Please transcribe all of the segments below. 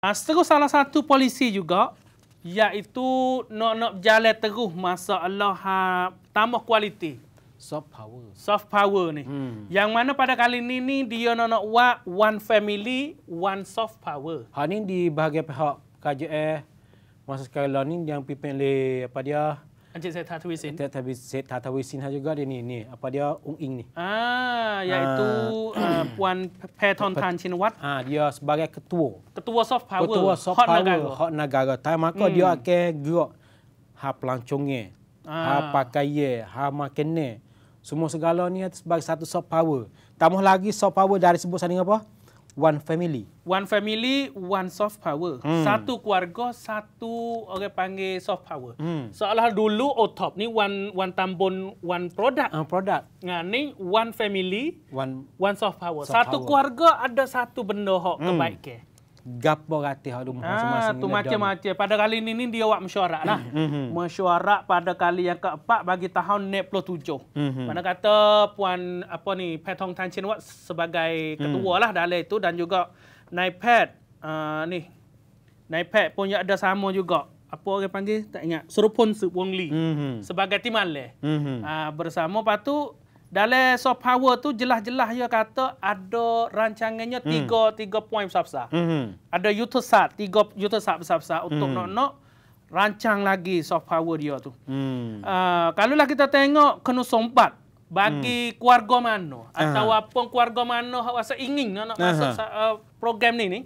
Ah, seterus salah satu polisi juga iaitu nak nak jalan terus masa Allah ha, ah, tambah kualiti. Soft power. Soft power ni. Hmm. Yang mana pada kali ini ni dia nak nak buat one family, one soft power. Ha ni di bahagian pihak KJR masa sekali ni yang pimpin oleh apa dia? Encik Seth Tatwisin. Encik Tatwisin. Encik Tatwisin juga dia ni, ni. Apa dia? Ung Ing ni. Ah, iaitu ah. ah Puan Peton Tan Chinwat. Ah, dia sebagai ketua. Ketua soft power. Ketua soft hot power. Negara. Hot negara. Tapi maka hmm. dia akan gerak. Ha pelancongnya. Ha ah. Ha pakaiya. Ha makinnya. Semua segala ni sebagai satu soft power. Tambah lagi soft power dari sebut sanding apa? one family. One family, one soft power. Hmm. Satu keluarga, satu orang panggil soft power. Hmm. Seolah dulu otop oh, ni one one tambon one product. Uh, product. Nah, ni one family, one one soft power. Soft satu power. keluarga ada satu benda hok hmm. kebaikan gapo rati hak rumah ah, masing-masing. Ha tu macam-macam. Pada kali ini ni dia buat mesyuarat lah. Hmm, hmm, hmm. mesyuarat pada kali yang keempat bagi tahun 97. Mana kata puan apa ni Petong Tan Chin Wat sebagai ketua lah dalam itu dan juga Nai Pet uh, ah, ni Nai Pet pun yang ada sama juga. Apa orang panggil? Tak ingat. Serupun Su Wong Lee. sebagai timan leh. Uh, ah, bersama patu dalam soft power tu jelas-jelas dia kata ada rancangannya hmm. tiga tiga point besar-besar. Hmm. Ada yutusat tiga yutusat besar-besar untuk hmm. nak-nak rancang lagi soft power dia tu. Hmm. Uh, ah, kalau lah kita tengok kena sempat bagi hmm. keluarga mana atau apa keluarga mana yang rasa ingin nak Aha. masuk uh, program ni ni.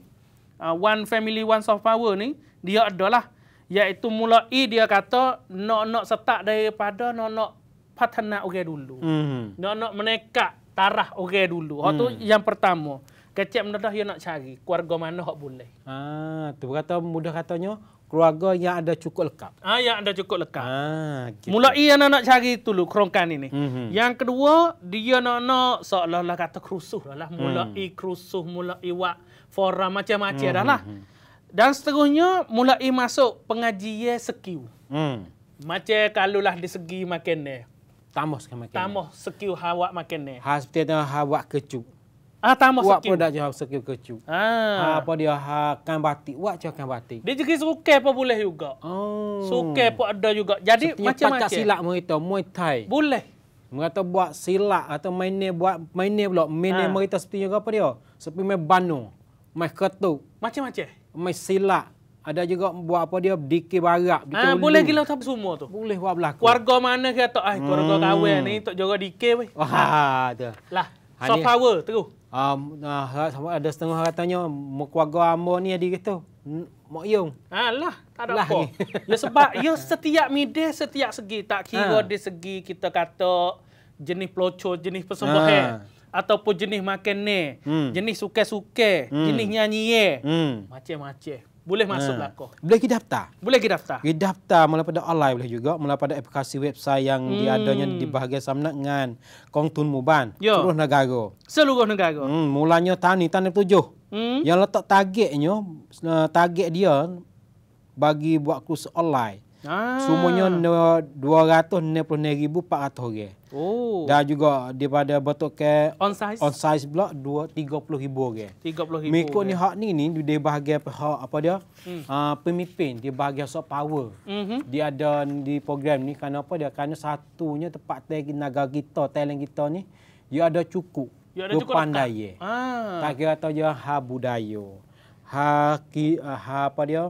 Uh, one family one soft power ni dia adalah iaitu mulai dia kata nak-nak start daripada nak-nak patana oge dulu. Mm-hmm. Nak nak menekak tarah oge dulu. Hak tu hmm. yang pertama. Kecik mendadah dia nak cari keluarga mana hak boleh. Ah, tu kata mudah katanya keluarga yang ada cukup lekap. Ah, yang ada cukup lekap. Ah, gitu. Mulai anak nak, nak cari tu lu kerongkan ini. Mhm. Yang kedua, dia nak nak seolah-olah kata kerusuh lah. lah. Mulai mm. kerusuh, mulai wa forum macam-macam mm lah. Mhm, mhm. Dan seterusnya, mulai masuk pengajian sekiu. Mm. Macam kalau lah di segi makin ni tambah sikit makin. Tambah skill hawak makin ni. Ha seperti tu hawak kecuk. Ah tambah skill. Wak pun dah jawab skill kecuk. Ah. Ha apa dia ha kan batik, wak cakap kan batik. Dia jenis suka apa boleh juga. Oh. Suka pun ada juga. Jadi macam-macam. Pakat silat mu itu, Muay Thai. Boleh. Mengata buat silat atau main buat main ni pula, main ni ah. seperti apa dia? Seperti main banu, main ketuk. Macam-macam. Main silat. Ada juga buat apa dia dikir barak. Ha, ulu. boleh gila tak semua tu. Boleh buat berlaku. Keluarga mana ke atau ai eh, keluarga hmm. kawin ni tak jaga dikir weh. Wah, tu. Lah. Hanya, soft power tu Um, ah, ada setengah katanya keluarga ambo ni ada gitu. Mak Yung. Alah, ah, tak ada Alah apa. Ya sebab ya setiap midi, setiap segi. Tak kira ha. Ah. di segi kita kata jenis peloco, jenis pesembahan. Ha. Ataupun jenis makan ni. Hmm. Jenis suke-suke. Hmm. Jenis nyanyi. Hmm. Macam-macam boleh masuk belakang. Ha. Lah boleh ke daftar? Boleh ke daftar. Ke daftar mula pada online boleh juga, mula pada aplikasi website yang hmm. diadanya di bahagian Samnak dengan Kongtun Muban, Yo. seluruh negara. Seluruh negara. Hmm, mulanya tani, tani tujuh. Hmm. Yang letak targetnya, eh, target dia bagi buat kursus online. Ah. Semuanya 269,400 ribu orang. Oh. Dan juga daripada betul ke on size on size block puluh ribu Tiga puluh ribu. Mikro ni hak ni ni di bahagian pihak apa dia? Hmm. Uh, pemimpin di bahagian soft power. Mm -hmm. Dia ada di program ni kerana apa dia? Kerana satunya tempat tag naga kita, talent kita ni dia ada cukup. Dia ada cukup pandai. Ah. Tak kira tahu dia ha budaya. Ha, ki, ha apa dia?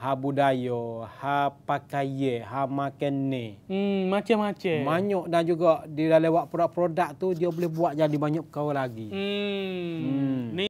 ha budaya, ha pakaian, ha makan ni. Hmm, macam-macam. Banyak dan juga di dah lewat produk-produk tu dia boleh buat jadi banyak perkara lagi. Hmm. hmm. Ni